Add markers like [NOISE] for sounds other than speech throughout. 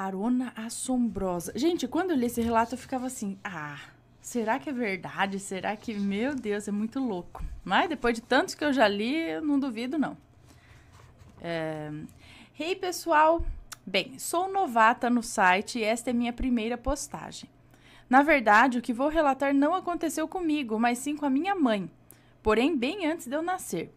Carona Assombrosa. Gente, quando eu li esse relato, eu ficava assim: ah, será que é verdade? Será que. Meu Deus, é muito louco. Mas depois de tantos que eu já li, eu não duvido, não. É... Hey, pessoal! Bem, sou novata no site e esta é minha primeira postagem. Na verdade, o que vou relatar não aconteceu comigo, mas sim com a minha mãe, porém bem antes de eu nascer.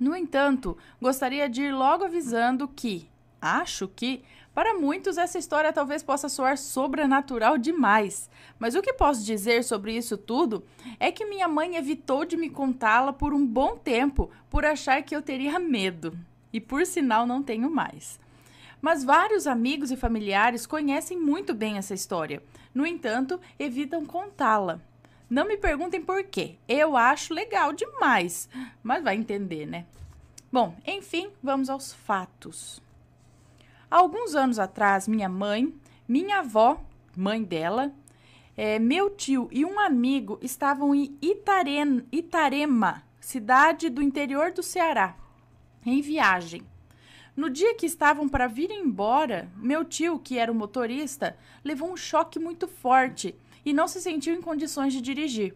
No entanto, gostaria de ir logo avisando que, acho que, para muitos, essa história talvez possa soar sobrenatural demais, mas o que posso dizer sobre isso tudo é que minha mãe evitou de me contá-la por um bom tempo por achar que eu teria medo. E por sinal, não tenho mais. Mas vários amigos e familiares conhecem muito bem essa história. No entanto, evitam contá-la. Não me perguntem por quê. Eu acho legal demais, mas vai entender, né? Bom, enfim, vamos aos fatos alguns anos atrás, minha mãe, minha avó, mãe dela, é, meu tio e um amigo estavam em Itarema, cidade do interior do Ceará, em viagem. No dia que estavam para vir embora, meu tio, que era o motorista, levou um choque muito forte e não se sentiu em condições de dirigir.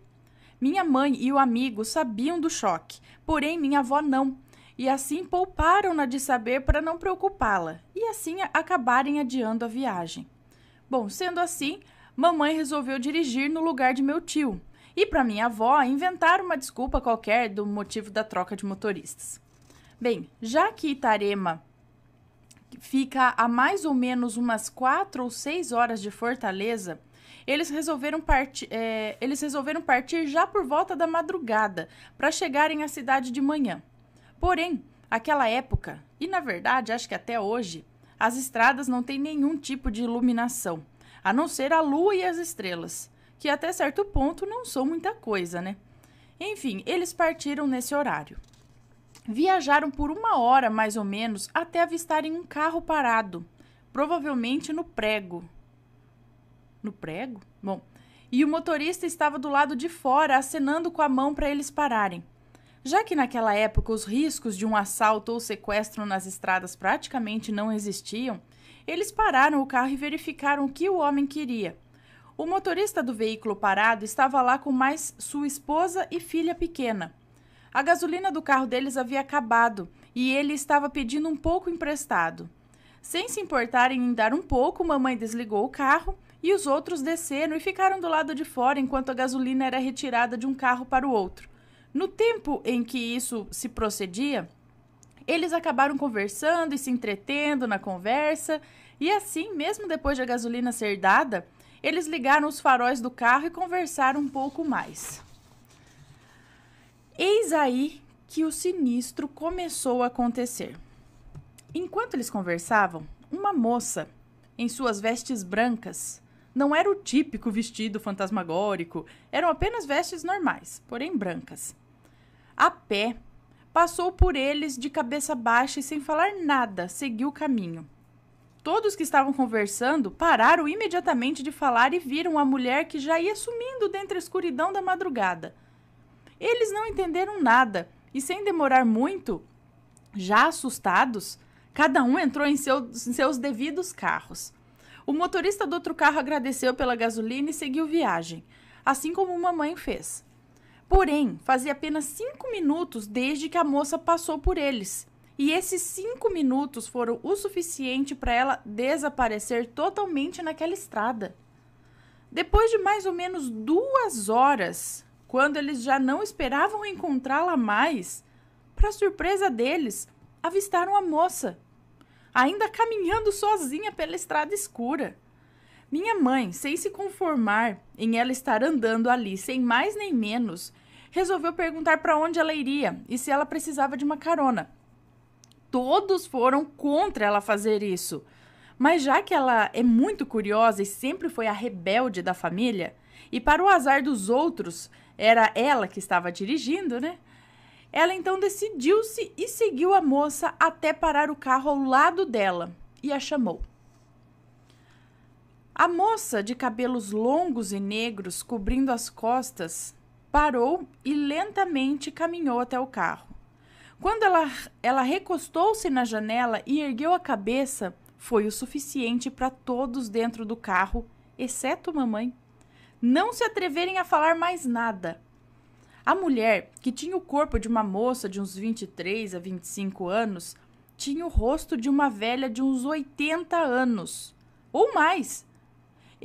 Minha mãe e o amigo sabiam do choque, porém minha avó não, e assim pouparam-na de saber para não preocupá-la, e assim acabarem adiando a viagem. Bom, sendo assim, mamãe resolveu dirigir no lugar de meu tio, e para minha avó inventar uma desculpa qualquer do motivo da troca de motoristas. Bem, já que Itarema fica a mais ou menos umas quatro ou seis horas de Fortaleza, eles resolveram, parti é, eles resolveram partir já por volta da madrugada para chegarem à cidade de manhã. Porém, aquela época, e na verdade acho que até hoje, as estradas não têm nenhum tipo de iluminação, a não ser a lua e as estrelas, que até certo ponto não são muita coisa, né? Enfim, eles partiram nesse horário. Viajaram por uma hora mais ou menos até avistarem um carro parado, provavelmente no prego. No prego? Bom, e o motorista estava do lado de fora acenando com a mão para eles pararem. Já que naquela época os riscos de um assalto ou sequestro nas estradas praticamente não existiam, eles pararam o carro e verificaram o que o homem queria. O motorista do veículo parado estava lá com mais sua esposa e filha pequena. A gasolina do carro deles havia acabado e ele estava pedindo um pouco emprestado. Sem se importarem em dar um pouco, mamãe desligou o carro e os outros desceram e ficaram do lado de fora enquanto a gasolina era retirada de um carro para o outro. No tempo em que isso se procedia, eles acabaram conversando e se entretendo na conversa, e assim, mesmo depois de a gasolina ser dada, eles ligaram os faróis do carro e conversaram um pouco mais. Eis aí que o sinistro começou a acontecer. Enquanto eles conversavam, uma moça, em suas vestes brancas, não era o típico vestido fantasmagórico, eram apenas vestes normais, porém brancas a pé. Passou por eles de cabeça baixa e sem falar nada, seguiu o caminho. Todos que estavam conversando pararam imediatamente de falar e viram a mulher que já ia sumindo dentre a escuridão da madrugada. Eles não entenderam nada e, sem demorar muito, já assustados, cada um entrou em, seu, em seus devidos carros. O motorista do outro carro agradeceu pela gasolina e seguiu viagem, assim como uma mãe fez. Porém, fazia apenas cinco minutos desde que a moça passou por eles. E esses cinco minutos foram o suficiente para ela desaparecer totalmente naquela estrada. Depois de mais ou menos duas horas, quando eles já não esperavam encontrá-la mais, para surpresa deles, avistaram a moça, ainda caminhando sozinha pela estrada escura. Minha mãe, sem se conformar em ela estar andando ali sem mais nem menos, resolveu perguntar para onde ela iria e se ela precisava de uma carona. Todos foram contra ela fazer isso. Mas já que ela é muito curiosa e sempre foi a rebelde da família, e para o azar dos outros, era ela que estava dirigindo, né? Ela então decidiu-se e seguiu a moça até parar o carro ao lado dela e a chamou. A moça, de cabelos longos e negros cobrindo as costas, parou e lentamente caminhou até o carro. Quando ela, ela recostou-se na janela e ergueu a cabeça, foi o suficiente para todos dentro do carro, exceto mamãe, não se atreverem a falar mais nada. A mulher, que tinha o corpo de uma moça de uns 23 a 25 anos, tinha o rosto de uma velha de uns 80 anos ou mais.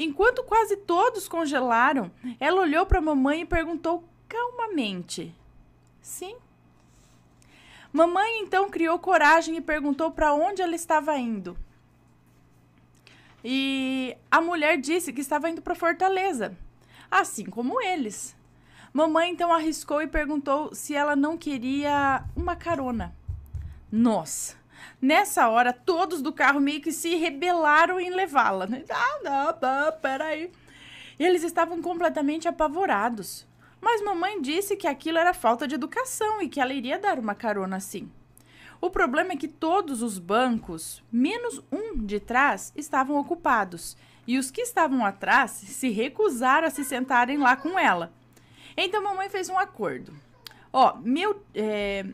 Enquanto quase todos congelaram, ela olhou para a mamãe e perguntou calmamente: Sim? Mamãe então criou coragem e perguntou para onde ela estava indo. E a mulher disse que estava indo para Fortaleza, assim como eles. Mamãe então arriscou e perguntou se ela não queria uma carona. Nossa, Nessa hora, todos do carro meio que se rebelaram em levá-la. Ah, não, não, peraí. Eles estavam completamente apavorados. Mas mamãe disse que aquilo era falta de educação e que ela iria dar uma carona assim. O problema é que todos os bancos, menos um de trás, estavam ocupados e os que estavam atrás se recusaram a se sentarem lá com ela. Então mamãe fez um acordo. Ó, meu, é,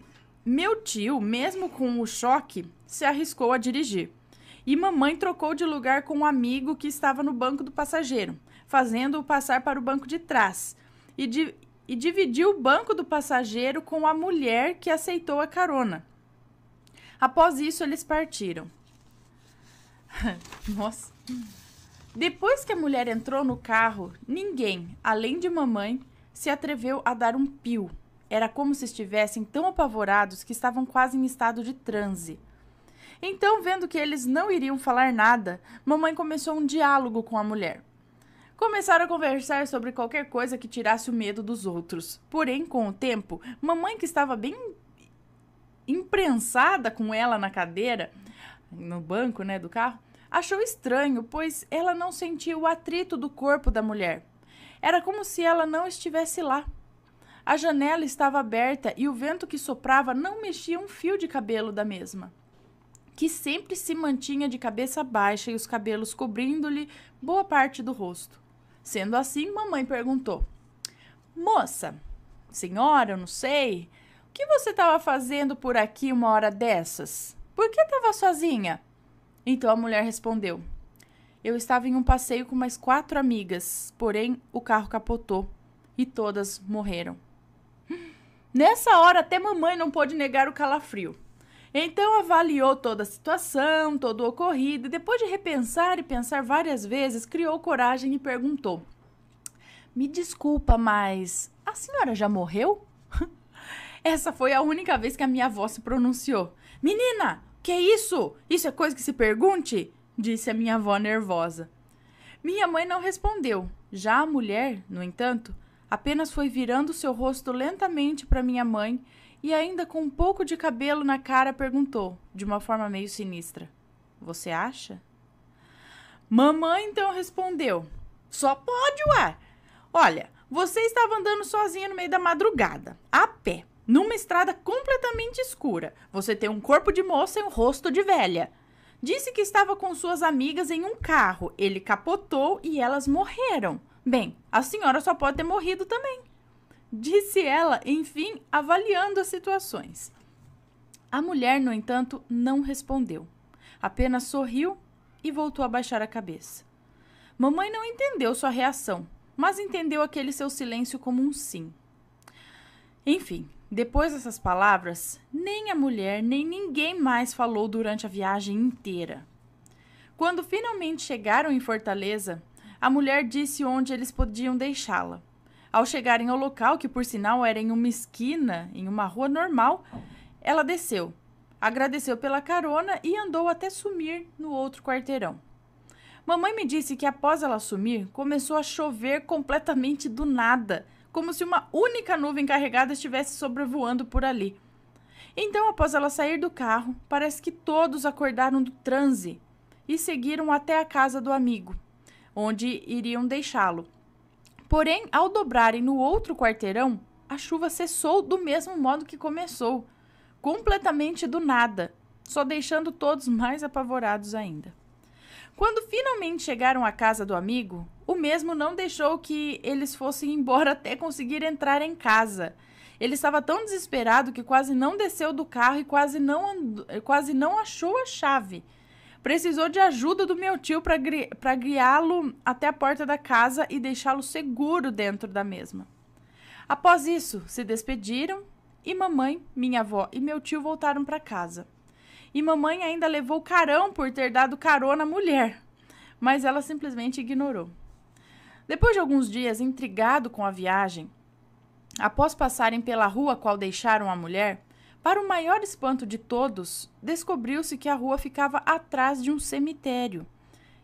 meu tio, mesmo com o choque, se arriscou a dirigir. E mamãe trocou de lugar com um amigo que estava no banco do passageiro, fazendo-o passar para o banco de trás. E, di e dividiu o banco do passageiro com a mulher que aceitou a carona. Após isso, eles partiram. [LAUGHS] Nossa. Depois que a mulher entrou no carro, ninguém, além de mamãe, se atreveu a dar um pio era como se estivessem tão apavorados que estavam quase em estado de transe. Então, vendo que eles não iriam falar nada, mamãe começou um diálogo com a mulher. Começaram a conversar sobre qualquer coisa que tirasse o medo dos outros. Porém, com o tempo, mamãe, que estava bem imprensada com ela na cadeira, no banco né, do carro, achou estranho, pois ela não sentia o atrito do corpo da mulher. Era como se ela não estivesse lá. A janela estava aberta e o vento que soprava não mexia um fio de cabelo da mesma, que sempre se mantinha de cabeça baixa e os cabelos cobrindo-lhe boa parte do rosto. Sendo assim, mamãe perguntou: Moça, senhora, eu não sei, o que você estava fazendo por aqui uma hora dessas? Por que estava sozinha? Então a mulher respondeu: Eu estava em um passeio com mais quatro amigas, porém o carro capotou e todas morreram. Nessa hora, até mamãe não pôde negar o calafrio. Então avaliou toda a situação, todo o ocorrido, e depois de repensar e pensar várias vezes, criou coragem e perguntou: Me desculpa, mas a senhora já morreu? [LAUGHS] Essa foi a única vez que a minha avó se pronunciou. Menina, que é isso? Isso é coisa que se pergunte? disse a minha avó nervosa. Minha mãe não respondeu. Já a mulher, no entanto, Apenas foi virando seu rosto lentamente para minha mãe e, ainda com um pouco de cabelo na cara, perguntou, de uma forma meio sinistra: Você acha? Mamãe então respondeu: Só pode, ué! Olha, você estava andando sozinha no meio da madrugada, a pé, numa estrada completamente escura. Você tem um corpo de moça e um rosto de velha. Disse que estava com suas amigas em um carro. Ele capotou e elas morreram. Bem, a senhora só pode ter morrido também, disse ela, enfim, avaliando as situações. A mulher, no entanto, não respondeu. Apenas sorriu e voltou a baixar a cabeça. Mamãe não entendeu sua reação, mas entendeu aquele seu silêncio como um sim. Enfim, depois dessas palavras, nem a mulher nem ninguém mais falou durante a viagem inteira. Quando finalmente chegaram em Fortaleza, a mulher disse onde eles podiam deixá-la. Ao chegarem ao local, que por sinal era em uma esquina, em uma rua normal, ela desceu, agradeceu pela carona e andou até sumir no outro quarteirão. Mamãe me disse que após ela sumir, começou a chover completamente do nada, como se uma única nuvem carregada estivesse sobrevoando por ali. Então, após ela sair do carro, parece que todos acordaram do transe e seguiram até a casa do amigo onde iriam deixá-lo. Porém, ao dobrarem no outro quarteirão, a chuva cessou do mesmo modo que começou, completamente do nada, só deixando todos mais apavorados ainda. Quando finalmente chegaram à casa do amigo, o mesmo não deixou que eles fossem embora [LAUGHS] até conseguir entrar em casa. Ele estava tão desesperado que quase não desceu do carro e quase não, quase não achou a chave. Precisou de ajuda do meu tio para guiá-lo até a porta da casa e deixá-lo seguro dentro da mesma. Após isso, se despediram e mamãe, minha avó e meu tio voltaram para casa. E mamãe ainda levou carão por ter dado carona à mulher, mas ela simplesmente ignorou. Depois de alguns dias intrigado com a viagem, após passarem pela rua qual deixaram a mulher, para o maior espanto de todos, descobriu-se que a rua ficava atrás de um cemitério.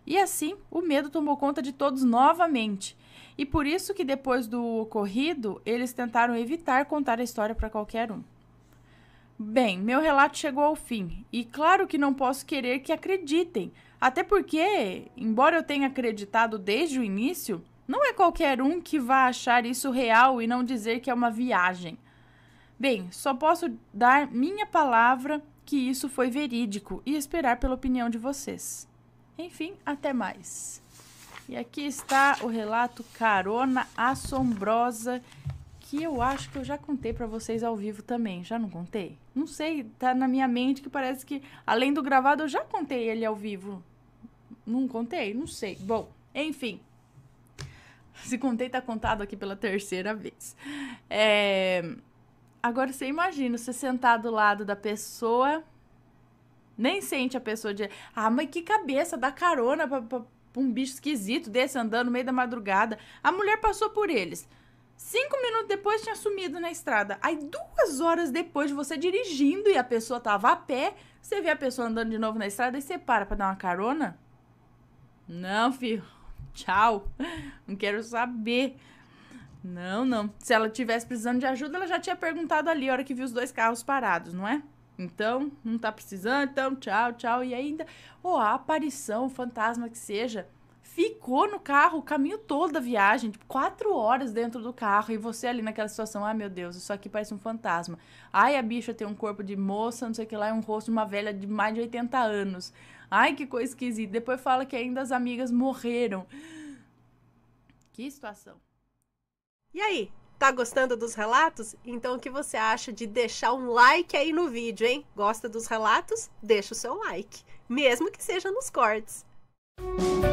E assim, o medo tomou conta de todos novamente. E por isso que depois do ocorrido, eles tentaram evitar contar a história para qualquer um. Bem, meu relato chegou ao fim, e claro que não posso querer que acreditem, até porque, embora eu tenha acreditado desde o início, não é qualquer um que vá achar isso real e não dizer que é uma viagem. Bem, só posso dar minha palavra que isso foi verídico e esperar pela opinião de vocês. Enfim, até mais. E aqui está o relato Carona Assombrosa, que eu acho que eu já contei para vocês ao vivo também. Já não contei? Não sei, tá na minha mente que parece que, além do gravado, eu já contei ele ao vivo. Não contei? Não sei. Bom, enfim. Se contei, tá contado aqui pela terceira vez. É. Agora você imagina você sentar do lado da pessoa, nem sente a pessoa de. Ah, mas que cabeça, dá carona pra, pra, pra um bicho esquisito desse andando no meio da madrugada. A mulher passou por eles. Cinco minutos depois tinha sumido na estrada. Aí duas horas depois de você dirigindo e a pessoa tava a pé, você vê a pessoa andando de novo na estrada e você para pra dar uma carona? Não, filho. [LAUGHS] Tchau. Não quero saber. Não, não. Se ela tivesse precisando de ajuda, ela já tinha perguntado ali, a hora que viu os dois carros parados, não é? Então, não tá precisando, então tchau, tchau. E ainda, ou oh, a aparição, fantasma que seja, ficou no carro o caminho todo da viagem, tipo, quatro horas dentro do carro, e você ali naquela situação, ai ah, meu Deus, isso aqui parece um fantasma. Ai, a bicha tem um corpo de moça, não sei o que lá, e um rosto de uma velha de mais de 80 anos. Ai, que coisa esquisita. Depois fala que ainda as amigas morreram. Que situação. E aí, tá gostando dos relatos? Então o que você acha de deixar um like aí no vídeo, hein? Gosta dos relatos? Deixa o seu like, mesmo que seja nos cortes. Música